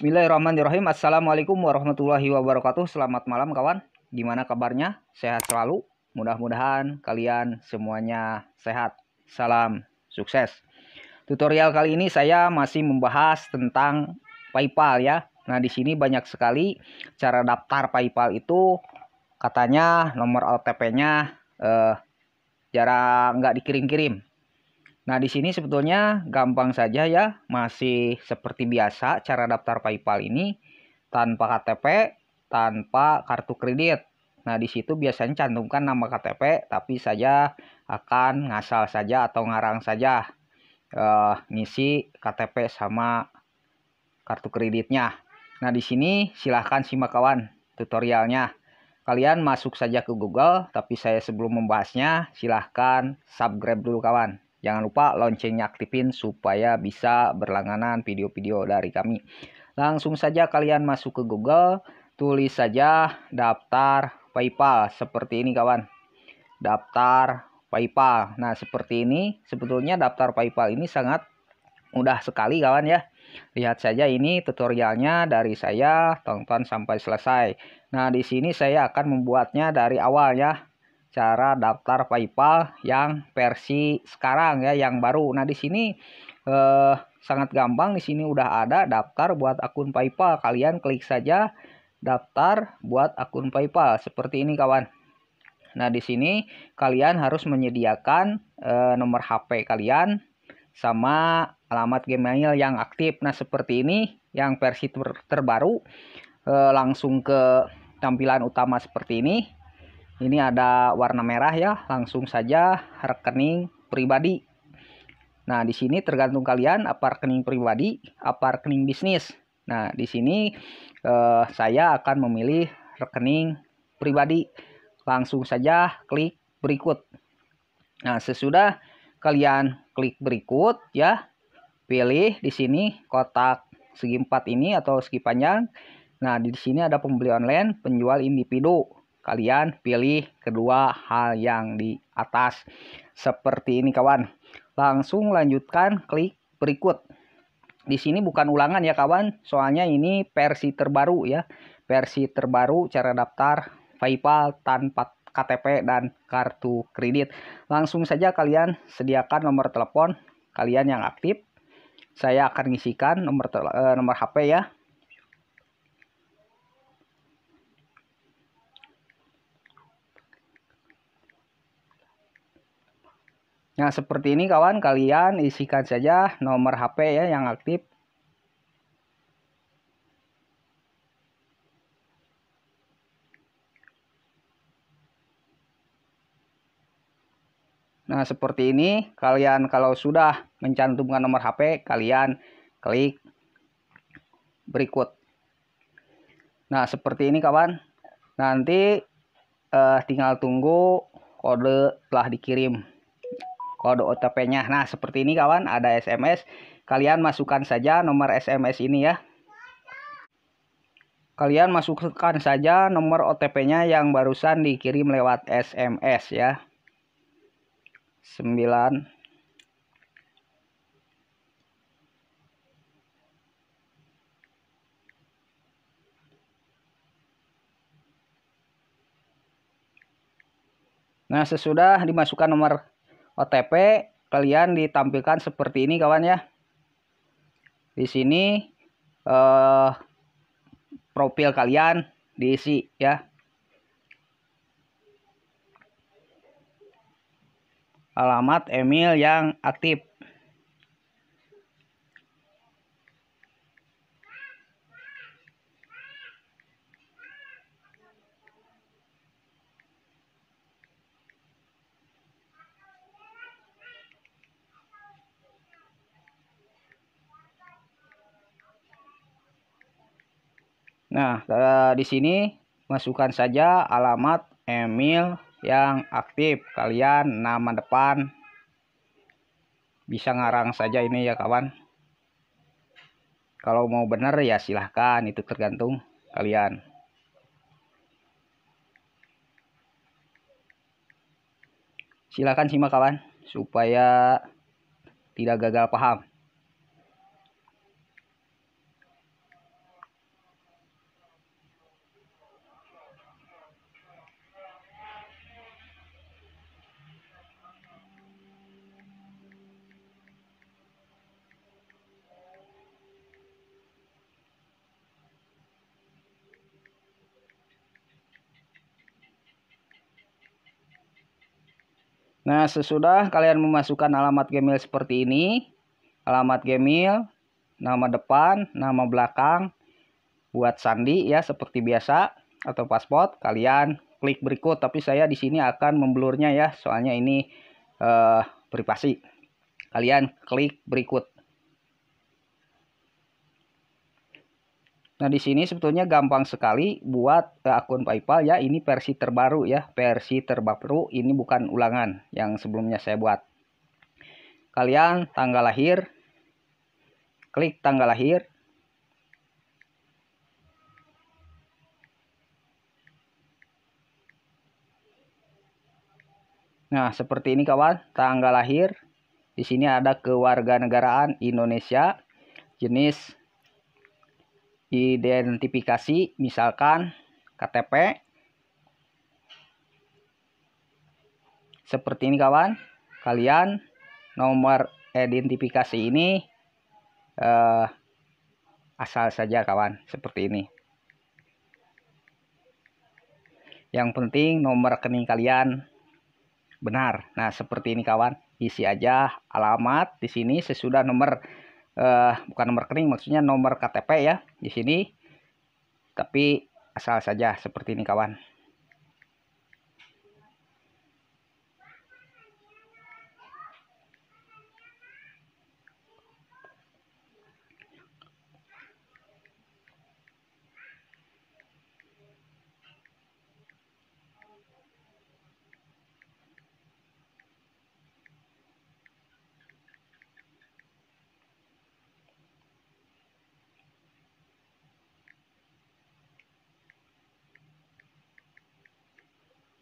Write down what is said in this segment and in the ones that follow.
Bismillahirrahmanirrahim. Assalamualaikum warahmatullahi wabarakatuh. Selamat malam kawan. Gimana kabarnya? Sehat selalu. Mudah-mudahan kalian semuanya sehat. Salam sukses. Tutorial kali ini saya masih membahas tentang PayPal ya. Nah, di sini banyak sekali cara daftar PayPal itu katanya nomor OTP-nya eh jarang nggak dikirim-kirim. Nah, di sini sebetulnya gampang saja ya, masih seperti biasa cara daftar PayPal ini tanpa KTP, tanpa kartu kredit. Nah, di situ biasanya cantumkan nama KTP, tapi saja akan ngasal saja atau ngarang saja eh, ngisi KTP sama kartu kreditnya. Nah, di sini silahkan simak kawan tutorialnya. Kalian masuk saja ke Google, tapi saya sebelum membahasnya, silahkan subscribe dulu kawan. Jangan lupa loncengnya aktifin supaya bisa berlangganan video-video dari kami. Langsung saja kalian masuk ke Google, tulis saja daftar PayPal seperti ini kawan. Daftar PayPal. Nah, seperti ini sebetulnya daftar PayPal ini sangat mudah sekali kawan ya. Lihat saja ini tutorialnya dari saya, tonton sampai selesai. Nah, di sini saya akan membuatnya dari awal ya cara daftar PayPal yang versi sekarang ya yang baru. Nah, di sini eh, sangat gampang di sini udah ada daftar buat akun PayPal. Kalian klik saja daftar buat akun PayPal seperti ini kawan. Nah, di sini kalian harus menyediakan eh, nomor HP kalian sama alamat Gmail yang aktif. Nah, seperti ini yang versi ter terbaru eh, langsung ke tampilan utama seperti ini ini ada warna merah ya langsung saja rekening pribadi nah di sini tergantung kalian apa rekening pribadi apa rekening bisnis nah di sini eh, saya akan memilih rekening pribadi langsung saja klik berikut nah sesudah kalian klik berikut ya pilih di sini kotak segi empat ini atau segi panjang nah di sini ada pembeli online penjual individu kalian pilih kedua hal yang di atas seperti ini kawan. Langsung lanjutkan klik berikut. Di sini bukan ulangan ya kawan, soalnya ini versi terbaru ya. Versi terbaru cara daftar PayPal tanpa KTP dan kartu kredit. Langsung saja kalian sediakan nomor telepon kalian yang aktif. Saya akan ngisikan nomor eh, nomor HP ya Nah, seperti ini kawan, kalian isikan saja nomor HP ya yang aktif. Nah, seperti ini kalian kalau sudah mencantumkan nomor HP, kalian klik berikut. Nah, seperti ini kawan. Nanti eh, tinggal tunggu kode telah dikirim kode OTP-nya. Nah, seperti ini kawan, ada SMS. Kalian masukkan saja nomor SMS ini ya. Kalian masukkan saja nomor OTP-nya yang barusan dikirim lewat SMS ya. 9 Nah, sesudah dimasukkan nomor OTP kalian ditampilkan seperti ini kawan ya. Di sini eh, profil kalian diisi ya. Alamat email yang aktif. Nah, eh, di sini masukkan saja alamat email yang aktif kalian nama depan bisa ngarang saja ini ya kawan kalau mau benar ya silahkan itu tergantung kalian silahkan simak kawan supaya tidak gagal paham Nah, sesudah kalian memasukkan alamat Gmail seperti ini, alamat Gmail, nama depan, nama belakang, buat sandi ya seperti biasa atau paspor, kalian klik berikut. Tapi saya di sini akan memblurnya ya, soalnya ini eh, privasi. Kalian klik berikut. Nah, di sini sebetulnya gampang sekali buat eh, akun PayPal ya. Ini versi terbaru ya, versi terbaru. Ini bukan ulangan yang sebelumnya saya buat. Kalian tanggal lahir, klik tanggal lahir. Nah, seperti ini kawan, tanggal lahir. Di sini ada kewarganegaraan Indonesia, jenis identifikasi misalkan KTP seperti ini kawan kalian nomor identifikasi ini eh, asal saja kawan seperti ini yang penting nomor rekening kalian benar nah seperti ini kawan isi aja alamat di sini sesudah nomor uh, bukan nomor rekening maksudnya nomor KTP ya di sini tapi asal saja seperti ini kawan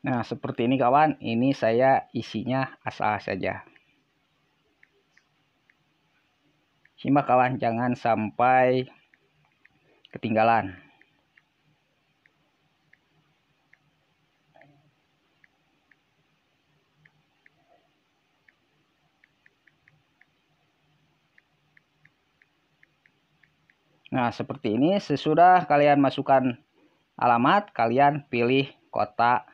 Nah, seperti ini kawan, ini saya isinya asal saja. Simak kawan, jangan sampai ketinggalan. Nah, seperti ini sesudah kalian masukkan alamat, kalian pilih kota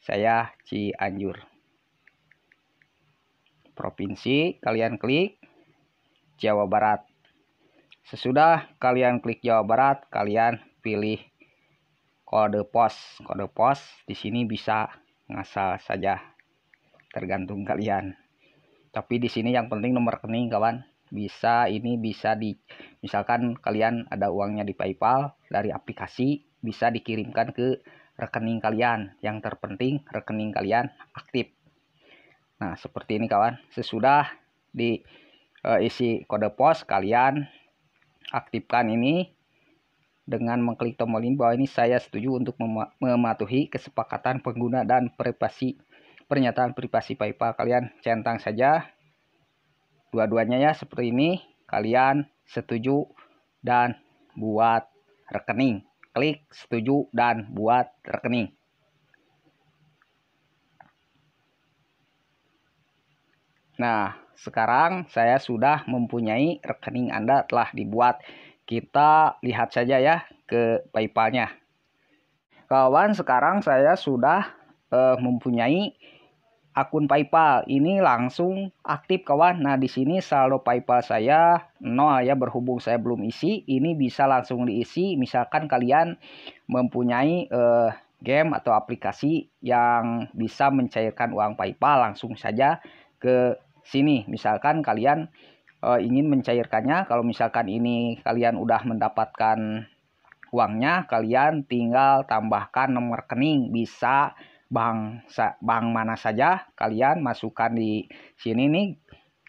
saya Cianjur. Provinsi kalian klik Jawa Barat. Sesudah kalian klik Jawa Barat, kalian pilih kode pos. Kode pos di sini bisa ngasal saja tergantung kalian. Tapi di sini yang penting nomor rekening kawan. Bisa ini bisa di misalkan kalian ada uangnya di PayPal dari aplikasi bisa dikirimkan ke rekening kalian. Yang terpenting rekening kalian aktif. Nah, seperti ini kawan. Sesudah diisi eh, uh, kode pos kalian aktifkan ini dengan mengklik tombol ini bahwa ini saya setuju untuk mem mematuhi kesepakatan pengguna dan privasi pernyataan privasi PayPal kalian centang saja dua-duanya ya seperti ini kalian setuju dan buat rekening klik setuju dan buat rekening. Nah, sekarang saya sudah mempunyai rekening Anda telah dibuat. Kita lihat saja ya ke PayPal-nya. Kawan, sekarang saya sudah uh, mempunyai akun PayPal ini langsung aktif kawan. Nah, di sini saldo PayPal saya nol ya berhubung saya belum isi, ini bisa langsung diisi misalkan kalian mempunyai eh, game atau aplikasi yang bisa mencairkan uang PayPal langsung saja ke sini. Misalkan kalian eh, ingin mencairkannya, kalau misalkan ini kalian udah mendapatkan uangnya, kalian tinggal tambahkan nomor rekening bisa bank bank mana saja kalian masukkan di sini nih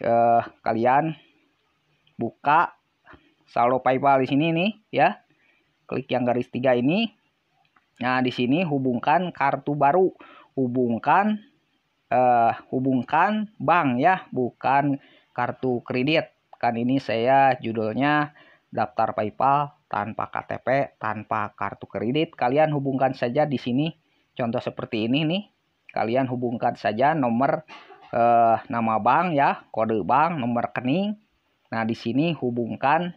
eh, kalian buka saldo PayPal di sini nih ya klik yang garis tiga ini nah di sini hubungkan kartu baru hubungkan eh, hubungkan bank ya bukan kartu kredit kan ini saya judulnya daftar PayPal tanpa KTP tanpa kartu kredit kalian hubungkan saja di sini contoh seperti ini nih kalian hubungkan saja nomor eh, nama bank ya kode bank nomor rekening nah di sini hubungkan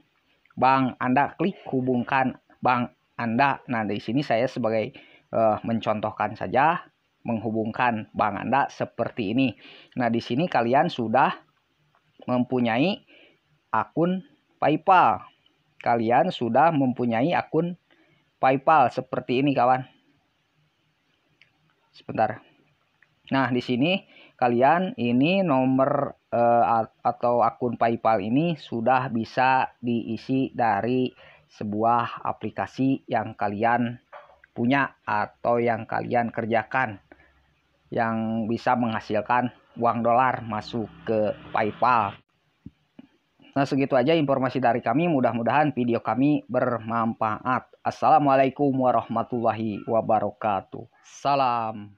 bank anda klik hubungkan bank anda nah di sini saya sebagai eh, mencontohkan saja menghubungkan bank anda seperti ini nah di sini kalian sudah mempunyai akun PayPal kalian sudah mempunyai akun PayPal seperti ini kawan sebentar. Nah, di sini kalian ini nomor eh, atau akun PayPal ini sudah bisa diisi dari sebuah aplikasi yang kalian punya atau yang kalian kerjakan yang bisa menghasilkan uang dolar masuk ke PayPal. Nah, segitu aja informasi dari kami. Mudah-mudahan video kami bermanfaat. Assalamualaikum warahmatullahi wabarakatuh. Salam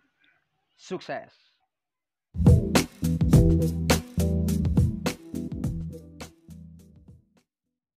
sukses.